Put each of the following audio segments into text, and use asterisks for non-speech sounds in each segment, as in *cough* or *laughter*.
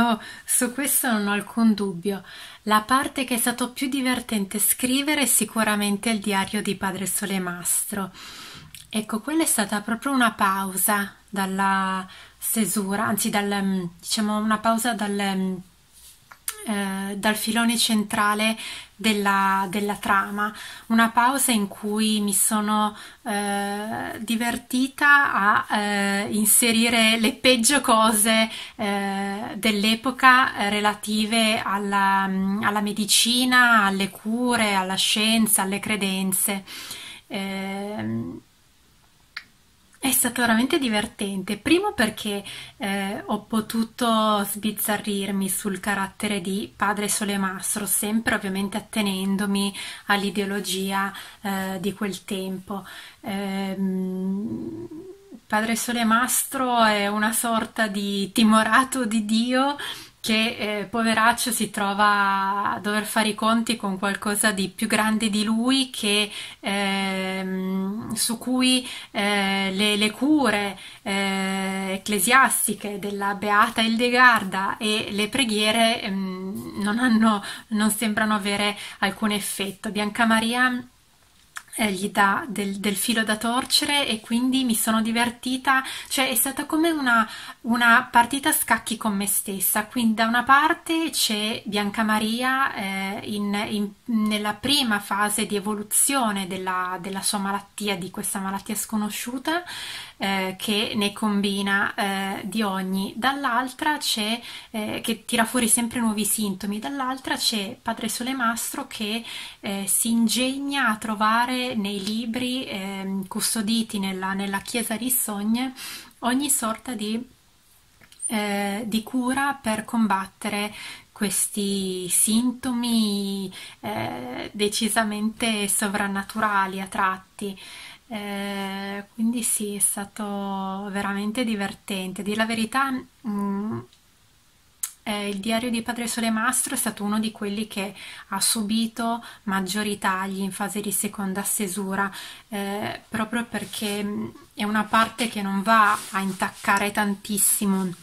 No, oh, su questo non ho alcun dubbio. La parte che è stato più divertente scrivere è sicuramente il diario di Padre Solemastro. Ecco, quella è stata proprio una pausa dalla stesura, anzi dal, mm, diciamo una pausa dal mm, eh, dal filone centrale della, della, trama, una pausa in cui mi sono eh, divertita a eh, inserire le peggio cose eh, dell'epoca relative alla, mm, alla, medicina, alle cure, alla scienza, alle credenze. Ehm, è stato veramente divertente, primo perché eh, ho potuto sbizzarrirmi sul carattere di Padre Solemastro, sempre ovviamente attenendomi all'ideologia eh, di quel tempo. Ehm, Padre Solemastro è una sorta di timorato di Dio che eh, poveraccio si trova a dover fare i conti con qualcosa di più grande di lui che, ehm, su cui eh, le, le, cure eh, ecclesiastiche della beata Hildegarda e le preghiere ehm, non, hanno, non sembrano avere alcun effetto. Bianca Maria eh, gli dà del, del, filo da torcere e quindi mi sono divertita, cioè è stata come una, una partita a scacchi con me stessa, quindi da una parte c'è Bianca Maria eh, in, in, nella prima fase di evoluzione della, della sua malattia, di questa malattia sconosciuta, eh, che ne combina eh, di ogni, dall'altra c'è eh, che tira fuori sempre nuovi sintomi, dall'altra c'è Padre Solemastro che eh, si ingegna a trovare nei libri ehm, custoditi nella, nella chiesa di Sogne ogni sorta di, eh, di cura per combattere questi sintomi eh, decisamente sovrannaturali a tratti. Eh, quindi sì, è stato veramente divertente. dire la verità, mh, mm, eh, il diario di Padre Sole Mastro è stato uno di quelli che ha subito maggiori tagli in fase di seconda stesura, eh, proprio perché mm, è una parte che non va a intaccare tantissimo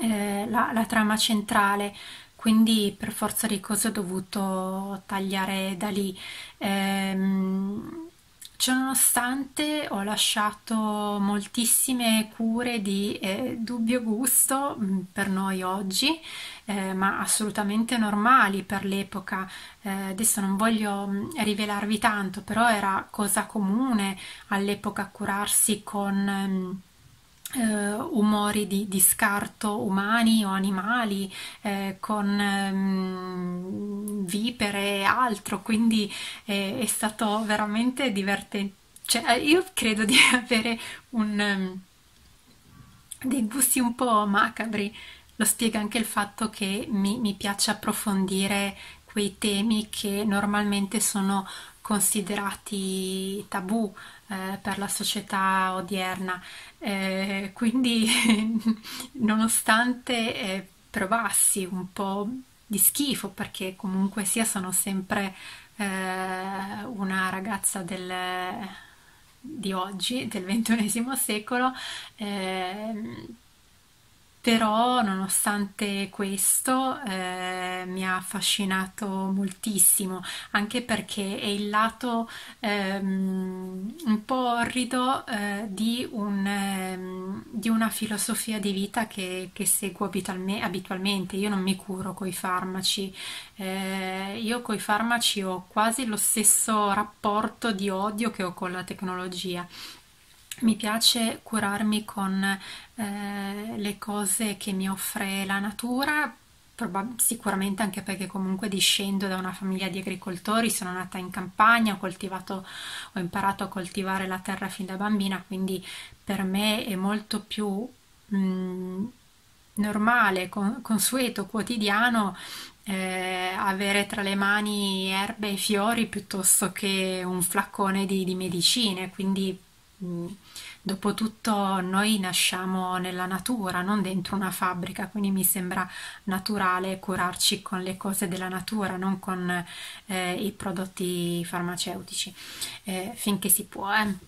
eh, la, la trama centrale, quindi per forza di cose ho dovuto tagliare da lì. Ehm, Ciononostante ho lasciato moltissime cure di eh, dubbio gusto mm, per noi oggi, eh, ma assolutamente normali per l'epoca. Eh, adesso non voglio mm, rivelarvi tanto, però era cosa comune all'epoca curarsi con mm, eh, umori di, di, scarto umani o animali eh, con ehm, vipere e altro, quindi eh, è stato veramente divertente. Cioè, eh, io credo di *laughs* avere un, um, dei gusti un po' macabri, lo spiega anche il fatto che mi, mi piace approfondire quei temi che normalmente sono considerati tabù eh, per la società odierna. Eh, quindi, *laughs* nonostante eh, provassi un po' di schifo, perché comunque sia sono sempre eh, una ragazza del, di oggi, del XXI secolo, ehm, però, nonostante questo, ehm, mi ha affascinato moltissimo, anche perché è il lato ehm, un po' orrido eh, di, un, ehm, di, una filosofia di vita che, che seguo abitualmente. Io non mi curo coi farmaci, eh, io coi farmaci ho quasi lo stesso rapporto di odio che ho con la tecnologia mi piace curarmi con eh, le cose che mi offre la natura, sicuramente anche perché comunque discendo da una famiglia di agricoltori, sono nata in campagna, ho, coltivato, ho imparato a coltivare la terra fin da bambina, quindi per me è molto più mh, mm, normale, con, consueto, quotidiano eh, avere tra le mani erbe e fiori piuttosto che un flaccone di, di medicine, quindi Dopotutto noi nasciamo nella natura, non dentro una fabbrica, quindi mi sembra naturale curarci con le cose della natura, non con eh, i prodotti farmaceutici, eh, finché si può. Eh.